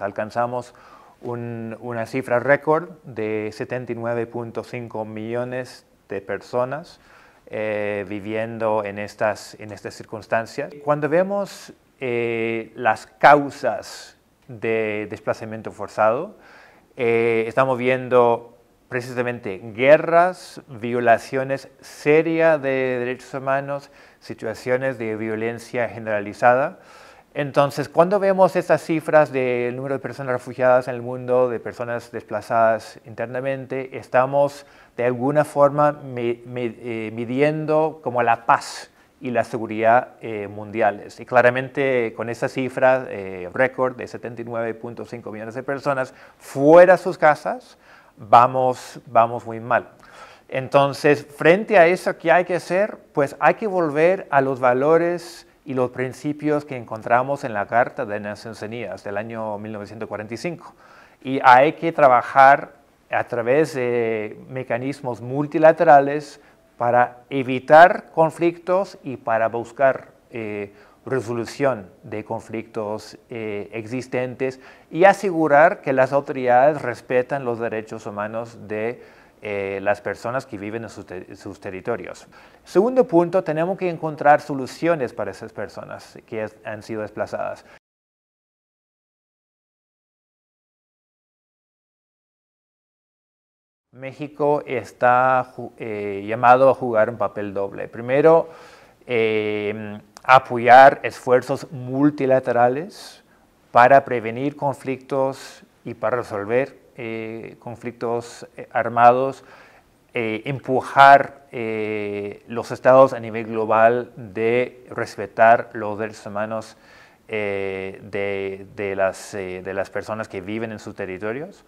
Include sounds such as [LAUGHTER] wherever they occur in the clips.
alcanzamos una cifra récord de 79.5 millones de personas eh, viviendo en estas, circunstancias. Cuando vemos eh, las causas de desplazamiento forzado, eh, estamos viendo precisamente guerras, violaciones serias de derechos humanos, situaciones de violencia generalizada. Entonces, cuando vemos estas cifras del número de personas refugiadas en el mundo, de personas desplazadas internamente, estamos de alguna forma eh, midiendo como la paz y la seguridad eh, mundiales. Y claramente con esa cifra eh, récord de 79.5 millones de personas fuera de sus casas, vamos, vamos muy mal. Entonces, frente a eso, ¿qué hay que hacer? Pues hay que volver a los valores y los principios que encontramos en la Carta de Naciones Unidas del año 1945. Y hay que trabajar a través de mecanismos multilaterales para evitar conflictos y para buscar eh, resolución de conflictos eh, existentes y asegurar que las autoridades respetan los derechos humanos de eh, las personas que viven en sus, territorios. Segundo punto, tenemos que encontrar soluciones para esas personas que han sido desplazadas. México está eh, llamado a jugar un papel doble. Primero, eh, apoyar esfuerzos multilaterales para prevenir conflictos y para resolver eh, conflictos eh, armados, eh, empujar los estados a nivel global de respetar los derechos humanos de, las, personas que viven en sus territorios.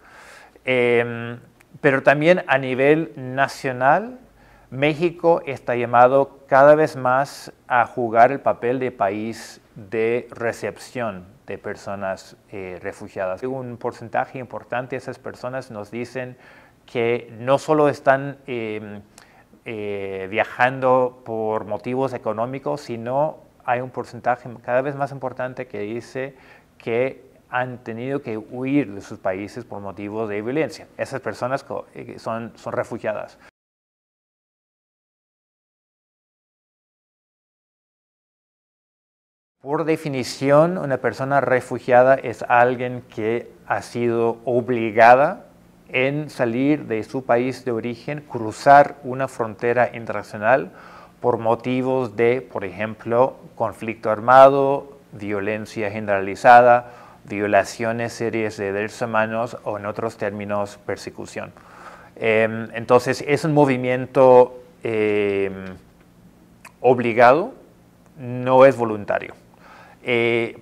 Em, pero también a nivel nacional, México está llamado cada vez más a jugar el papel de país de recepción de personas eh, refugiadas. Un porcentaje importante de esas personas nos dicen que no solo están em, eh, viajando por motivos económicos, sino hay un porcentaje cada vez más importante que dice que han tenido que huir de sus países por motivos de violencia. Esas personas eh, son refugiadas. Por definición, una persona refugiada es alguien que ha sido obligada en salir de su país de origen, cruzar una frontera internacional por motivos de, por ejemplo, conflicto armado, violencia generalizada, violaciones serias de derechos humanos o en otros términos persecución. Em, entonces es un movimiento em, obligado, no es voluntario. Eh,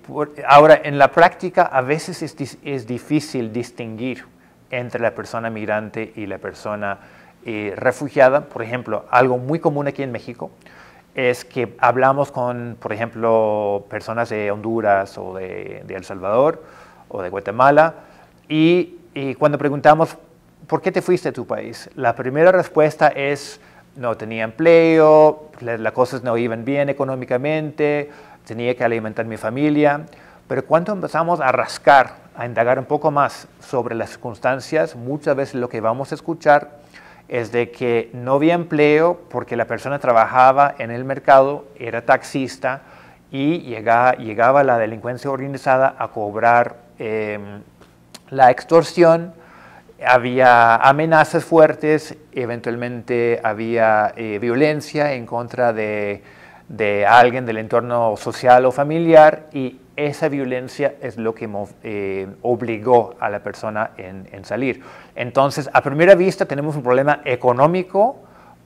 ahora, en la práctica a veces es, difícil distinguir entre la persona migrante y la persona eh, refugiada. Por ejemplo, algo muy común aquí en México es que hablamos con, por ejemplo, personas de Honduras o de, El Salvador o de Guatemala y, cuando preguntamos, ¿por qué te fuiste a tu país? La primera respuesta es, no tenía empleo, las cosas no iban bien económicamente, tenía que alimentar mi familia, pero cuando empezamos a rascar, a indagar un poco más sobre las circunstancias, muchas veces lo que vamos a escuchar es de que no había empleo porque la persona trabajaba en el mercado, era taxista y llegaba, llegaba la delincuencia organizada a cobrar em, la extorsión, había amenazas fuertes, eventualmente había eh, violencia en contra de de alguien del entorno social o familiar y esa violencia es lo que eh, obligó a la persona en, salir. Entonces, a primera vista tenemos un problema económico,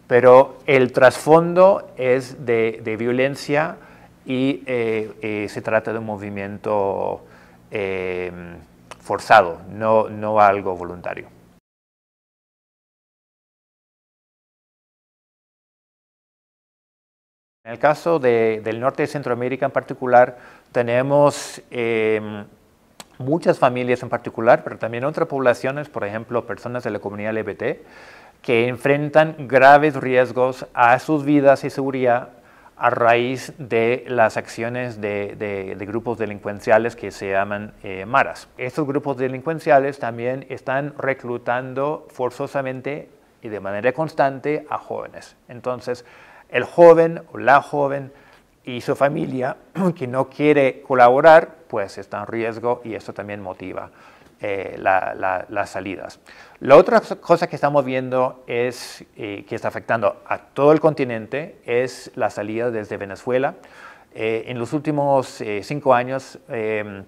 pero el trasfondo es de, violencia y eh, eh, se trata de un movimiento forzado, no, no algo voluntario. En el caso del norte de Centroamérica en particular, tenemos em, muchas familias en particular, pero también otras poblaciones, por ejemplo, personas de la comunidad LGBT, que enfrentan graves riesgos a sus vidas y seguridad a raíz de las acciones de, grupos delincuenciales que se llaman eh, maras. Estos grupos delincuenciales también están reclutando forzosamente y de manera constante a jóvenes. Entonces, el joven o la joven y su familia [CLEARS THROAT] que no quiere colaborar, pues está en riesgo y eso también motiva eh, las salidas. La otra cosa que estamos viendo es eh, que está afectando a todo el continente es la salida desde Venezuela. Eh, en los últimos cinco años, em,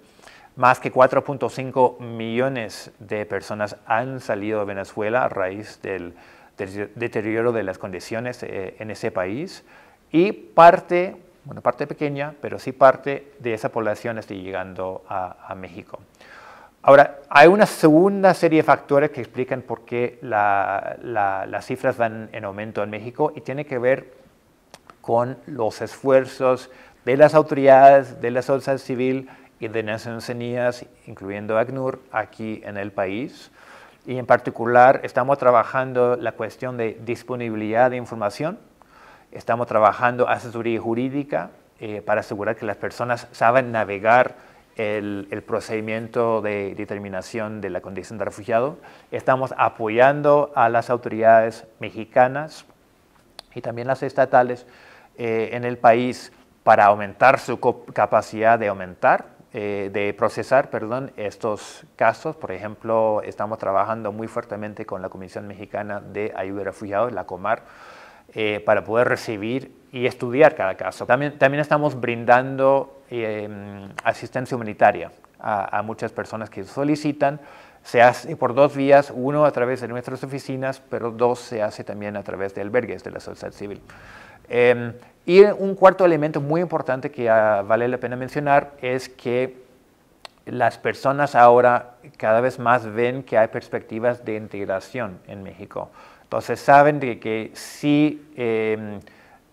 más que 4.5 millones de personas han salido de Venezuela a raíz del, deterioro de las condiciones eh, en ese país y parte, bueno, parte pequeña, pero sí parte de esa población está llegando a, México. Ahora, hay una segunda serie de factores que explican por qué las cifras van en aumento en México y tiene que ver con los esfuerzos de las autoridades, de la sociedad civil y de Naciones Unidas, incluyendo ACNUR, aquí en el país y en particular estamos trabajando la cuestión de disponibilidad de información, estamos trabajando asesoría jurídica eh, para asegurar que las personas saben navegar el, procedimiento de determinación de la condición de refugiado, estamos apoyando a las autoridades mexicanas y también las estatales eh, en el país para aumentar su capacidad de aumentar eh, de procesar perdón, estos casos. Por ejemplo, estamos trabajando muy fuertemente con la Comisión Mexicana de Ayuda a Refugiados, la COMAR, eh, para poder recibir y estudiar cada caso. También, también estamos brindando em, asistencia humanitaria a, a, muchas personas que solicitan. Se hace por dos vías, uno a través de nuestras oficinas, pero dos se hace también a través de albergues de la sociedad civil. Em, y un cuarto elemento muy importante que vale la pena mencionar es que las personas ahora cada vez más ven que hay perspectivas de integración en México. Entonces saben que si em,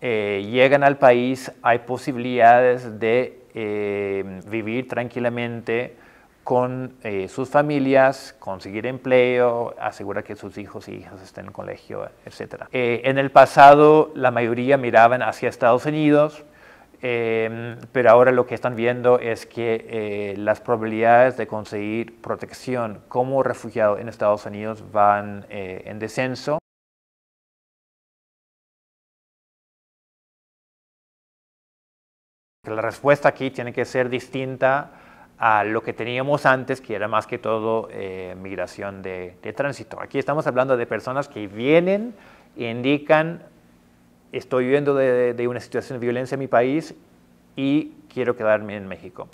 eh, llegan al país hay posibilidades de em, vivir tranquilamente, con eh, sus familias, conseguir empleo, asegurar que sus hijos y hijas estén en colegio, etc. Eh, en el pasado la mayoría miraban hacia Estados Unidos, em, pero ahora lo que están viendo es que eh, las probabilidades de conseguir protección como refugiado en Estados Unidos van en descenso. La respuesta aquí tiene que ser distinta a lo que teníamos antes, que era más que todo eh, migración de, tránsito. Aquí estamos hablando de personas que vienen, indican, estoy viviendo de, una situación de violencia en mi país y quiero quedarme en México.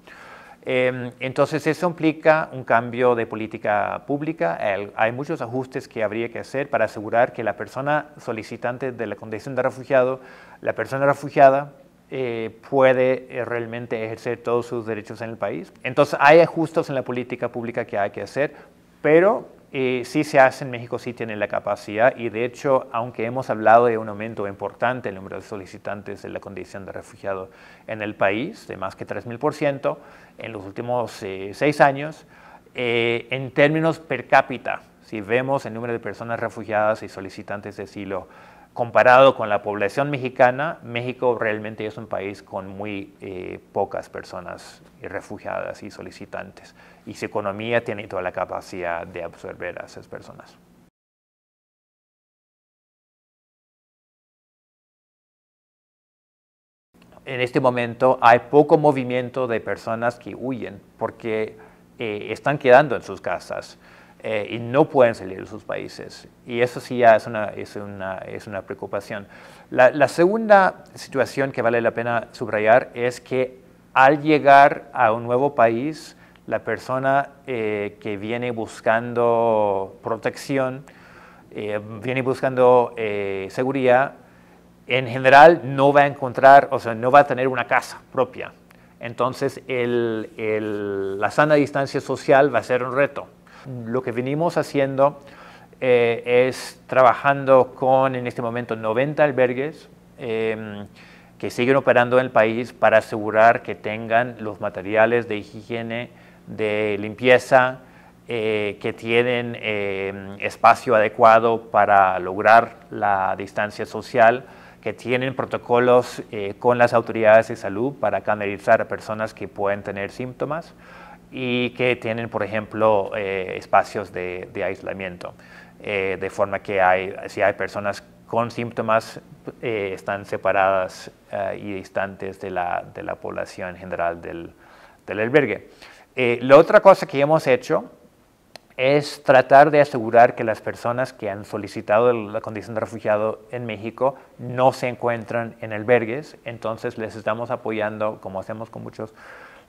Em, entonces eso implica un cambio de política pública, hay muchos ajustes que habría que hacer para asegurar que la persona solicitante de la condición de refugiado, la persona refugiada, eh, puede eh, realmente ejercer todos sus derechos en el país. Entonces hay ajustes en la política pública que hay que hacer, pero eh, sí se hace en México, sí tiene la capacidad y de hecho, aunque hemos hablado de un aumento importante en el número de solicitantes de la condición de refugiado en el país, de más que 3.000% en los últimos eh, seis años, en términos per cápita, si vemos el número de personas refugiadas y solicitantes de asilo, comparado con la población mexicana, México realmente es un país con muy eh, pocas personas refugiadas y solicitantes, y su economía tiene toda la capacidad de absorber a esas personas. En este momento hay poco movimiento de personas que huyen porque eh, están quedando en sus casas. Eh, y no pueden salir de sus países. Y eso sí ya es una, preocupación. La, segunda situación que vale la pena subrayar es que al llegar a un nuevo país, la persona eh, que viene buscando protección, eh, viene buscando seguridad, en general no va a encontrar, o sea, no va a tener una casa propia. Entonces, la sana distancia social va a ser un reto. Lo que venimos haciendo eh, es trabajando con, en este momento, 90 albergues em, que siguen operando en el país para asegurar que tengan los materiales de higiene, de limpieza, eh, que tienen em, espacio adecuado para lograr la distancia social, que tienen protocolos eh, con las autoridades de salud para canalizar a personas que pueden tener síntomas y que tienen, por ejemplo, eh, espacios de, aislamiento, eh, de forma que si hay personas con síntomas eh, están separadas y distantes de la, población general del, del albergue. la otra cosa que hemos hecho es tratar de asegurar que las personas que han solicitado la condición de refugiado en México no se encuentran en albergues, entonces les estamos apoyando, como hacemos con muchos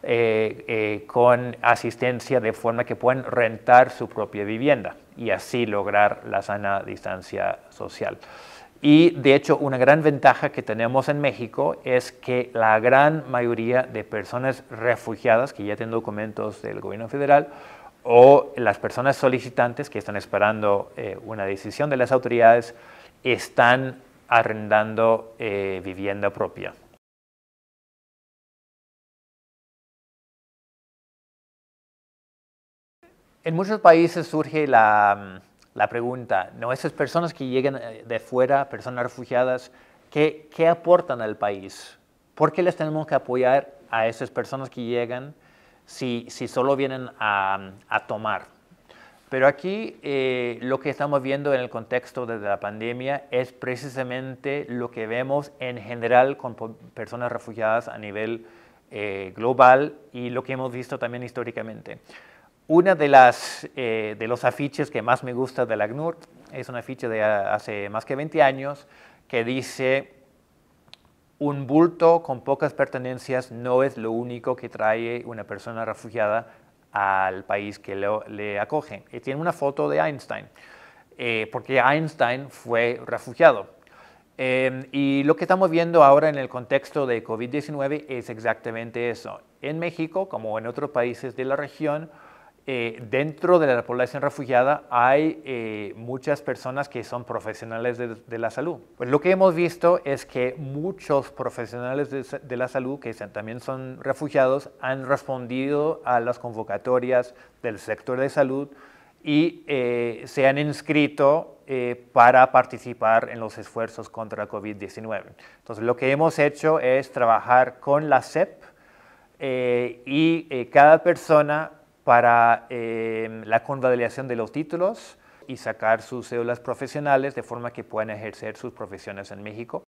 eh, eh, con asistencia de forma que puedan rentar su propia vivienda y así lograr la sana distancia social. Y de hecho, una gran ventaja que tenemos en México es que la gran mayoría de personas refugiadas que ya tienen documentos del gobierno federal o las personas solicitantes que están esperando eh, una decisión de las autoridades están arrendando vivienda propia. En muchos países surge mm, la, pregunta, ¿no? Esas personas que llegan eh, de fuera, personas refugiadas, ¿qué, aportan al país? ¿Por qué les tenemos que apoyar a esas personas que llegan si, solo vienen a, tomar? Pero aquí eh, lo que estamos viendo en el contexto de la pandemia es precisamente lo que vemos en general con personas refugiadas a nivel eh, global y lo que hemos visto también históricamente. Una de las eh, los afiches que más me gusta la ACNUR es un afiche de hace más que 20 años que dice un bulto con pocas pertenencias no es lo único que trae una persona refugiada al país que le acoge. Y tiene una foto de Einstein, eh, porque Einstein fue refugiado. Eh, y lo que estamos viendo ahora en el contexto de COVID-19 es exactamente eso. En México, como en otros países de la región, eh, dentro de la población refugiada hay eh, muchas personas que son profesionales de, la salud. Pues lo que hemos visto es que muchos profesionales de, la salud que también son refugiados han respondido a las convocatorias del sector de salud y eh, se han inscrito para participar en los esfuerzos contra COVID-19. Entonces lo que hemos hecho es trabajar con la CEP y cada persona para em, la convalidación de los títulos y sacar sus cédulas profesionales de forma que puedan ejercer sus profesiones en México.